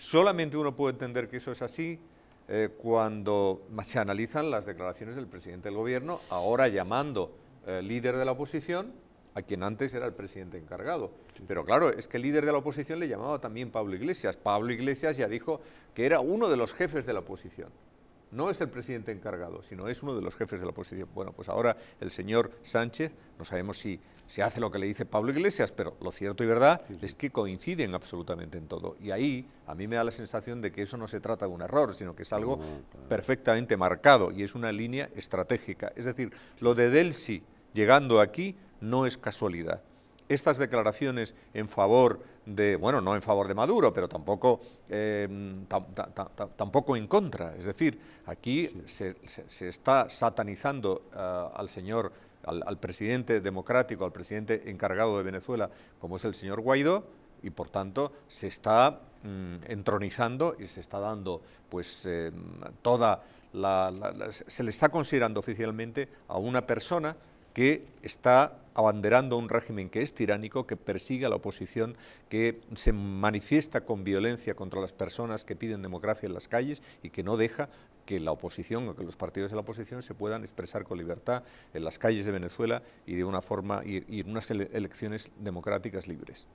Solamente uno puede entender que eso es así eh, cuando se analizan las declaraciones del presidente del gobierno, ahora llamando eh, líder de la oposición a quien antes era el presidente encargado. Pero claro, es que el líder de la oposición le llamaba también Pablo Iglesias. Pablo Iglesias ya dijo que era uno de los jefes de la oposición no es el presidente encargado, sino es uno de los jefes de la oposición. Bueno, pues ahora el señor Sánchez, no sabemos si se hace lo que le dice Pablo Iglesias, pero lo cierto y verdad es que coinciden absolutamente en todo. Y ahí a mí me da la sensación de que eso no se trata de un error, sino que es algo perfectamente marcado y es una línea estratégica. Es decir, lo de Delsi llegando aquí no es casualidad estas declaraciones en favor de, bueno, no en favor de Maduro, pero tampoco, em, tampoco en contra. Es decir, aquí se, está satanizando eh, al señor, al, presidente democrático, al presidente encargado de Venezuela, como es el señor Guaidó, y por tanto se está mm, entronizando y se está dando pues em, toda la, se le está considerando oficialmente a una persona que está abanderando un régimen que es tiránico, que persigue a la oposición, que se manifiesta con violencia contra las personas que piden democracia en las calles y que no deja que la oposición o que los partidos de la oposición se puedan expresar con libertad en las calles de Venezuela y de una forma y, en unas elecciones democráticas libres.